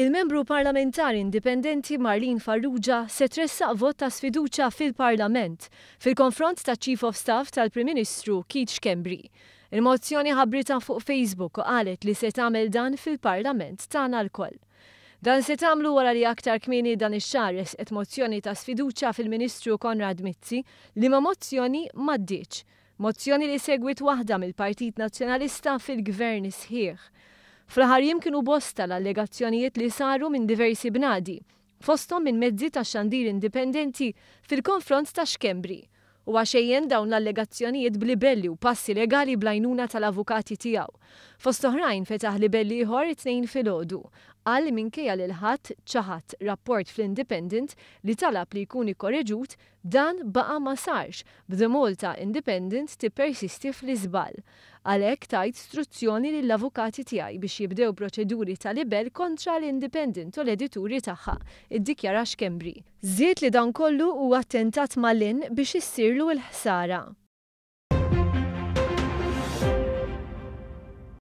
Il-membru parlamentari indipendenti Marlin Farrugia se tressaq vot ta' sfiduċa fil-parlament fil-konfront ta' Chief of Staff tal-Prim Ministru Keach Kembri. Il-mozzjoni ħabrita fuq Facebook u qalet li se tagħmel dan fil-parlament tagħna l-koll. Dan se tagħmlu wara li aktar kmieni dan ix-xahar qed mozzjoni ta' sfiduċa fil-Ministru Konrad Mizzi li ma' mozzjoni ma' Mozzjoni li segwit waħda mill-Partit Nazzjonalista fil-Gvern sħiħ. Fl-ħar u bosta l-allegazzjonijiet li saru minn diversi bnadi, fostom minn mezzi ta' xandir indipendenti fil-konfront ta' xkembri. U għaxejjen dawn l-allegazzjonijiet blibelli u passi legali blajnuna tal-avukati tijaw. Fost oħrajn fetaħ libelli ieħor it-tnejn fil-ħodu, għal minkejja l ħadd ċaħat rapport fl-Independent li talab li jkun ikkoreġut dan baqa ma sarx b'demolta Independent tippersisti fl izbal Għalhekk tajt struzzjoni lill avukati tiegħi biex jibdew proċeduri tal-ibel kontra l-Independent u l-edituri tagħha, dikjara x'Kembri. Żiet li dan kollu huwa attentat malin biex issirlu l-ħsara.